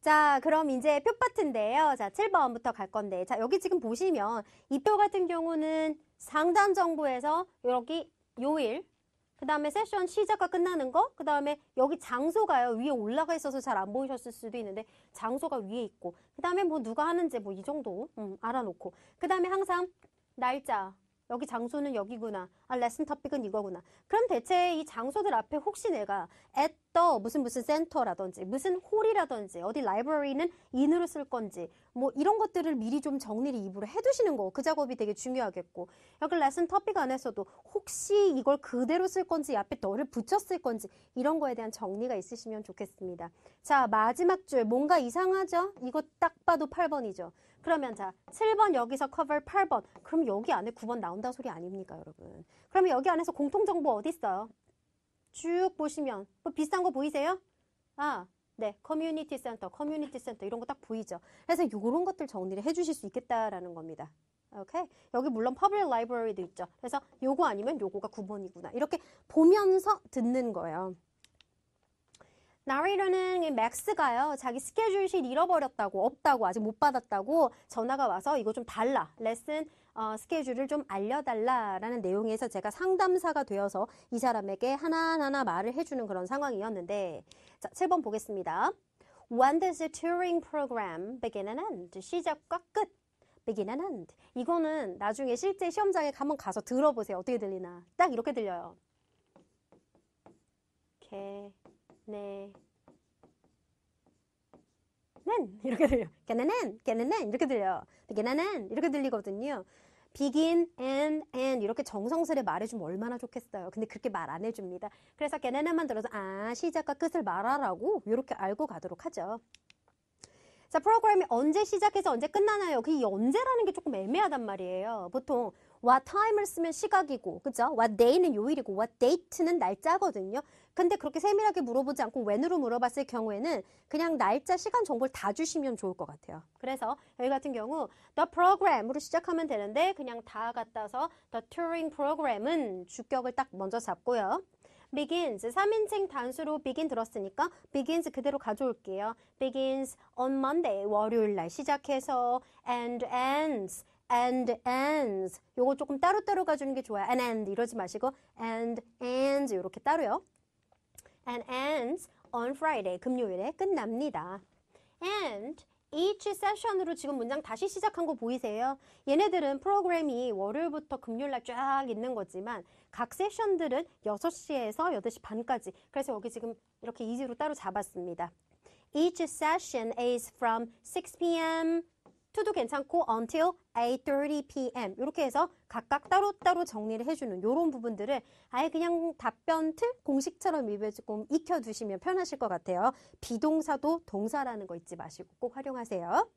자, 그럼 이제 표파트인데요. 자, 7번부터 갈 건데. 자, 여기 지금 보시면 이 표 같은 경우는 상단 정보에서 여기 요일, 그 다음에 세션 시작과 끝나는 거, 그 다음에 여기 장소가요, 위에 올라가 있어서 잘 안 보이셨을 수도 있는데, 장소가 위에 있고, 그 다음에 뭐 누가 하는지 뭐 이 정도, 음, 알아놓고, 그 다음에 항상 날짜, 여기 장소는 여기구나, 아, 레슨 터픽은 이거구나. 그럼 대체 이 장소들 앞에 혹시 내가 at 또 무슨 무슨 센터라든지 무슨 홀이라든지 어디 라이브러리는 인으로 쓸 건지 뭐 이런 것들을 미리 좀 정리를 입으로 해두시는 거 그 작업이 되게 중요하겠고 여기 레슨 터픽 안에서도 혹시 이걸 그대로 쓸 건지 앞에 너를 붙였을 건지 이런 거에 대한 정리가 있으시면 좋겠습니다 자 마지막 줄 뭔가 이상하죠? 이거 딱 봐도 8번이죠 그러면 자 7번 여기서 커버 8번 그럼 여기 안에 9번 나온다 소리 아닙니까 여러분 그러면 여기 안에서 공통정보 어디 있어요? 쭉 보시면 뭐비싼거 보이세요? 아, 네, 커뮤니티 센터, 커뮤니티 센터 이런 거 딱 보이죠. 그래서 이런 것들 정리를 해주실 수 있겠다라는 겁니다. 오케이? 여기 물론 퍼블릭 라이브러리도 있죠. 그래서 요거 아니면 요거가 9번이구나. 이렇게 보면서 듣는 거예요. 나레르는 맥스가요. 자기 스케줄실 잃어버렸다고 없다고 아직 못 받았다고 전화가 와서 이거 좀 달라 레슨 어, 스케줄을 좀 알려달라라는 내용에서 제가 상담사가 되어서 이 사람에게 하나하나 말을 해주는 그런 상황이었는데 자 7번 보겠습니다. When does the touring program begin and end? 시작과 끝. begin and end. 이거는 나중에 실제 시험장에 한번 가서 들어보세요. 어떻게 들리나. 딱 이렇게 들려요. 이렇게. 네. 는 이렇게 들려. 걔네는 걔네는 이렇게 들려. 걔네는 이렇게 들리거든요. begin and and 이렇게 정성스레 말해주면 얼마나 좋겠어요. 근데 그렇게 말 안 해줍니다. 그래서 걔네는만 들어서 아 시작과 끝을 말하라고 이렇게 알고 가도록 하죠. 자, 프로그램이 언제 시작해서 언제 끝나나요? 그게 언제라는 게 조금 애매하단 말이에요. 보통 what time을 쓰면 시각이고, 그죠? what day는 요일이고, what date는 날짜거든요. 근데 그렇게 세밀하게 물어보지 않고 when으로 물어봤을 경우에는 그냥 날짜, 시간 정보를 다 주시면 좋을 것 같아요. 그래서 여기 같은 경우 the program으로 시작하면 되는데 그냥 다 갖다서 the touring program은 주격을 딱 먼저 잡고요. begins 3인칭 단수로 begin 들었으니까 begins 그대로 가져올게요. begins on Monday 월요일 날 시작해서 and ends and ends 요거 조금 따로따로 가주는 게 좋아요. and end 이러지 마시고 and ends 요렇게 따로요. and ends on Friday 금요일에 끝납니다. and each session으로 지금 문장 다시 시작한 거 보이세요? 얘네들은 프로그램이 월요일부터 금요일날 쫙 있는 거지만 각 세션들은 6시에서 8시 반까지 그래서 여기 지금 이렇게 이지로 따로 잡았습니다. Each session is from 6 p.m. to도 괜찮고 until 8:30 p.m. 이렇게 해서 각각 따로따로 정리를 해주는 이런 부분들을 아예 그냥 답변 틀 공식처럼 입에 조금 익혀두시면 편하실 것 같아요. 비동사도 동사라는 거 잊지 마시고 꼭 활용하세요.